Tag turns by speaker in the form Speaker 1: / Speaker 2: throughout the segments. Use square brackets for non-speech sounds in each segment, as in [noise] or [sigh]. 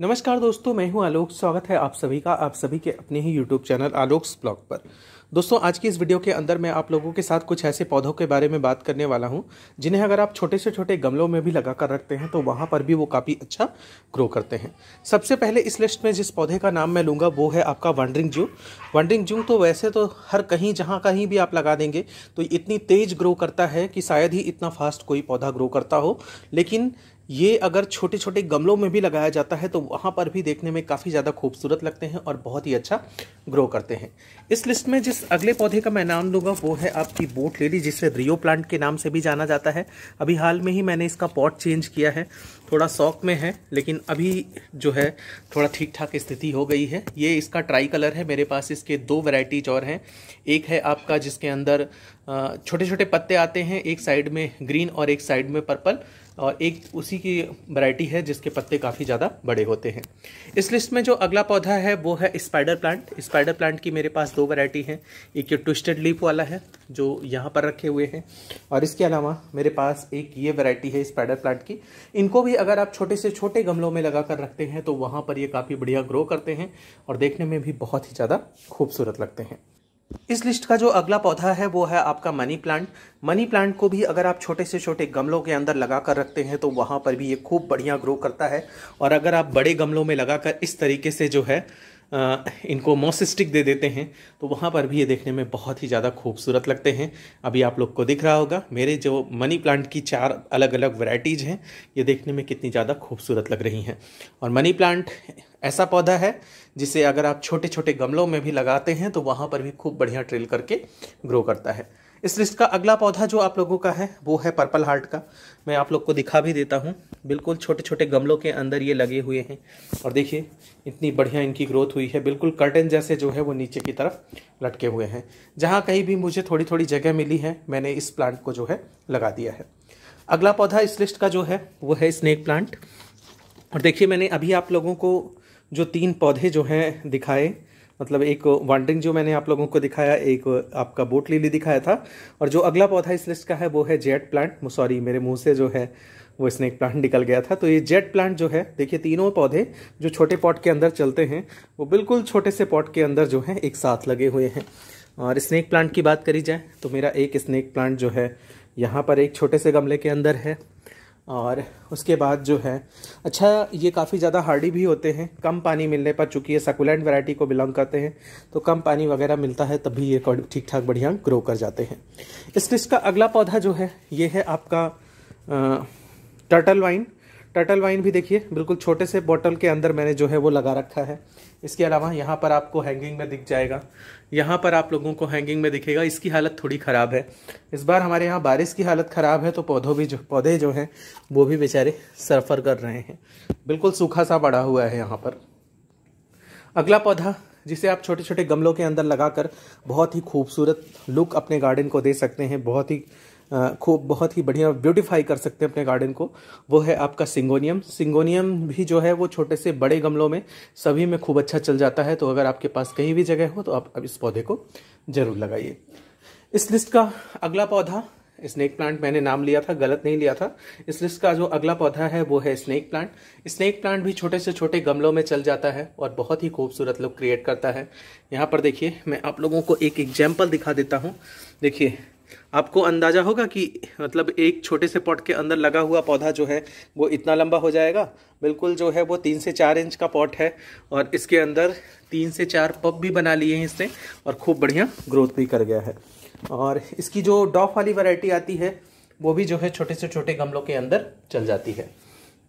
Speaker 1: नमस्कार दोस्तों मैं हूं आलोक स्वागत है आप सभी का आप सभी के अपने ही यूट्यूब चैनल आलोक ब्लॉग पर दोस्तों आज की इस वीडियो के अंदर मैं आप लोगों के साथ कुछ ऐसे पौधों के बारे में बात करने वाला हूं जिन्हें अगर आप छोटे से छोटे गमलों में भी लगा कर रखते हैं तो वहां पर भी वो काफ़ी अच्छा ग्रो करते हैं सबसे पहले इस लिस्ट में जिस पौधे का नाम मैं लूँगा वो है आपका वंडरिंग जू वंडरिंग जू तो वैसे तो हर कहीं जहाँ कहीं भी आप लगा देंगे तो इतनी तेज़ ग्रो करता है कि शायद ही इतना फास्ट कोई पौधा ग्रो करता हो लेकिन ये अगर छोटे छोटे गमलों में भी लगाया जाता है तो वहाँ पर भी देखने में काफ़ी ज़्यादा खूबसूरत लगते हैं और बहुत ही अच्छा ग्रो करते हैं इस लिस्ट में जिस अगले पौधे का मैं नाम लूँगा वो है आपकी बोट लेडी जिसे रियो प्लांट के नाम से भी जाना जाता है अभी हाल में ही मैंने इसका पॉट चेंज किया है थोड़ा शौक में है लेकिन अभी जो है थोड़ा ठीक ठाक स्थिति हो गई है ये इसका ट्राई कलर है मेरे पास इसके दो वेराइटीज और हैं एक है आपका जिसके अंदर छोटे छोटे पत्ते आते हैं एक साइड में ग्रीन और एक साइड में पर्पल और एक उसी की वैरायटी है जिसके पत्ते काफ़ी ज़्यादा बड़े होते हैं इस लिस्ट में जो अगला पौधा है वो है स्पाइडर प्लांट स्पाइडर प्लांट की मेरे पास दो वैरायटी हैं एक ये ट्विस्टेड लीफ वाला है जो यहाँ पर रखे हुए हैं और इसके अलावा मेरे पास एक ये वैरायटी है स्पाइडर प्लांट की इनको भी अगर आप छोटे से छोटे गमलों में लगा कर रखते हैं तो वहाँ पर ये काफ़ी बढ़िया ग्रो करते हैं और देखने में भी बहुत ही ज़्यादा खूबसूरत लगते हैं इस लिस्ट का जो अगला पौधा है वो है आपका मनी प्लांट मनी प्लांट को भी अगर आप छोटे से छोटे गमलों के अंदर लगा कर रखते हैं तो वहाँ पर भी ये खूब बढ़िया ग्रो करता है और अगर आप बड़े गमलों में लगा कर इस तरीके से जो है आ, इनको मोसिस्टिक दे देते हैं तो वहाँ पर भी ये देखने में बहुत ही ज़्यादा खूबसूरत लगते हैं अभी आप लोग को दिख रहा होगा मेरे जो मनी प्लांट की चार अलग अलग वैरायटीज़ हैं ये देखने में कितनी ज़्यादा खूबसूरत लग रही हैं और मनी प्लांट ऐसा पौधा है जिसे अगर आप छोटे छोटे गमलों में भी लगाते हैं तो वहाँ पर भी खूब बढ़िया ट्रेल करके ग्रो करता है इस लिस्ट का अगला पौधा जो आप लोगों का है वो है पर्पल हार्ट का मैं आप लोग को दिखा भी देता हूँ बिल्कुल छोटे छोटे गमलों के अंदर ये लगे हुए हैं और देखिए इतनी बढ़िया इनकी ग्रोथ हुई है बिल्कुल कर्टन जैसे जो है वो नीचे की तरफ लटके हुए हैं जहाँ कहीं भी मुझे थोड़ी थोड़ी जगह मिली है मैंने इस प्लांट को जो है लगा दिया है अगला पौधा इस लिस्ट का जो है वो है स्नैक प्लांट और देखिए मैंने अभी आप लोगों को जो तीन पौधे जो हैं दिखाए मतलब एक वांडिंग जो मैंने आप लोगों को दिखाया एक आपका बोट लिली दिखाया था और जो अगला पौधा इस लिस्ट का है वो है जेट प्लांट सॉरी मेरे मुंह से जो है वो स्नेक प्लांट निकल गया था तो ये जेट प्लांट जो है देखिए तीनों पौधे जो छोटे पॉट के अंदर चलते हैं वो बिल्कुल छोटे से पॉट के अंदर जो है एक साथ लगे हुए हैं और स्नेक प्लांट की बात करी जाए तो मेरा एक स्नेक प्लांट जो है यहाँ पर एक छोटे से गमले के अंदर है और उसके बाद जो है अच्छा ये काफ़ी ज़्यादा हार्डी भी होते हैं कम पानी मिलने पर चूँकि ये सकुलेंट वैरायटी को बिलोंग करते हैं तो कम पानी वगैरह मिलता है तभी ये ठीक ठाक बढ़िया ग्रो कर जाते हैं इस लिस्ट का अगला पौधा जो है ये है आपका आ, टर्टल वाइन टर्टल वाइन भी देखिए बिल्कुल छोटे से बॉटल के अंदर मैंने जो है वो लगा रखा है इसके अलावा यहाँ पर आपको हैंगिंग में दिख जाएगा यहाँ पर आप लोगों को हैंगिंग में दिखेगा इसकी हालत थोड़ी ख़राब है इस बार हमारे यहाँ बारिश की हालत ख़राब है तो पौधों भी जो पौधे जो हैं वो भी बेचारे सफ़र कर रहे हैं बिल्कुल सूखा सा पड़ा हुआ है यहाँ पर अगला पौधा जिसे आप छोटे छोटे गमलों के अंदर लगाकर बहुत ही खूबसूरत लुक अपने गार्डन को दे सकते हैं बहुत ही खूब बहुत ही बढ़िया ब्यूटीफाई कर सकते हैं अपने गार्डन को वो है आपका सिंगोनियम सिंगोनियम भी जो है वो छोटे से बड़े गमलों में सभी में खूब अच्छा चल जाता है तो अगर आपके पास कहीं भी जगह हो तो आप अब इस पौधे को ज़रूर लगाइए इस लिस्ट का अगला पौधा स्नेक प्लांट मैंने नाम लिया था गलत नहीं लिया था इस लिस्ट का जो अगला पौधा है वो है स्नेक प्लांट स्नेक प्लांट भी छोटे से छोटे गमलों में चल जाता है और बहुत ही खूबसूरत लुक क्रिएट करता है यहाँ पर देखिए मैं आप लोगों को एक एग्जाम्पल दिखा देता हूँ देखिए आपको अंदाज़ा होगा कि मतलब एक छोटे से पॉट के अंदर लगा हुआ पौधा जो है वो इतना लंबा हो जाएगा बिल्कुल जो है वो तीन से चार इंच का पॉट है और इसके अंदर तीन से चार पब भी बना लिए हैं इसने और खूब बढ़िया ग्रोथ भी कर गया है और इसकी जो डॉफ वाली वैरायटी आती है वो भी जो है छोटे से छोटे गमलों के अंदर चल जाती है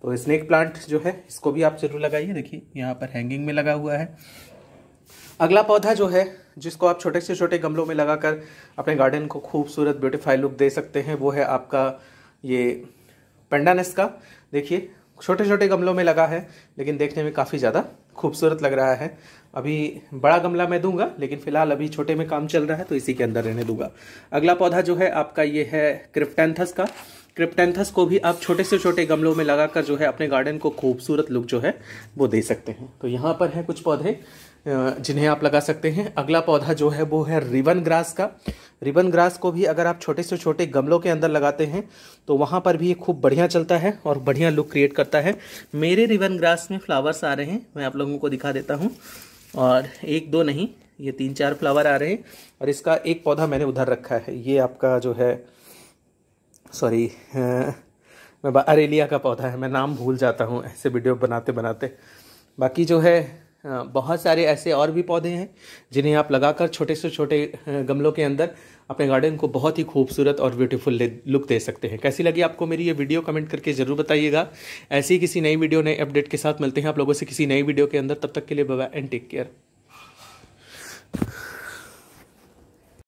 Speaker 1: तो स्नेक प्लांट जो है इसको भी आप ज़रूर लगाइए देखिए यहाँ पर हैंगिंग में लगा हुआ है अगला पौधा जो है जिसको आप छोटे से छोटे गमलों में लगाकर अपने गार्डन को खूबसूरत ब्यूटीफाई लुक दे सकते हैं वो है आपका ये पेंडानस का देखिए छोटे छोटे गमलों में लगा है लेकिन देखने में काफ़ी ज़्यादा खूबसूरत लग रहा है अभी बड़ा गमला मैं दूंगा लेकिन फिलहाल अभी छोटे में काम चल रहा है तो इसी के अंदर रहने दूंगा अगला पौधा जो है आपका ये है क्रिप्टेंथस का क्रिप्टेंथस को भी आप छोटे से छोटे गमलों में लगाकर जो है अपने गार्डन को खूबसूरत लुक जो है वो दे सकते हैं तो यहाँ पर है कुछ पौधे जिन्हें आप लगा सकते हैं अगला पौधा जो है वो है रिबन ग्रास का रिबन ग्रास को भी अगर आप छोटे से छोटे गमलों के अंदर लगाते हैं तो वहाँ पर भी ये खूब बढ़िया चलता है और बढ़िया लुक क्रिएट करता है मेरे रिबन ग्रास में फ्लावर्स आ रहे हैं मैं आप लोगों को दिखा देता हूँ और एक दो नहीं ये तीन चार फ्लावर आ रहे हैं और इसका एक पौधा मैंने उधर रखा है ये आपका जो है सॉरी [laughs] मैं अरेलिया का पौधा है मैं नाम भूल जाता हूँ ऐसे वीडियो बनाते बनाते बाकी जो है बहुत सारे ऐसे और भी पौधे हैं जिन्हें आप लगाकर छोटे से छोटे गमलों के अंदर अपने गार्डन को बहुत ही खूबसूरत और ब्यूटीफुल लुक दे सकते हैं कैसी लगी आपको मेरी ये वीडियो कमेंट करके ज़रूर बताइएगा ऐसी ही किसी नई वीडियो नए अपडेट के साथ मिलते हैं आप लोगों से किसी नई वीडियो के अंदर तब तक के लिए बाय एंड टेक केयर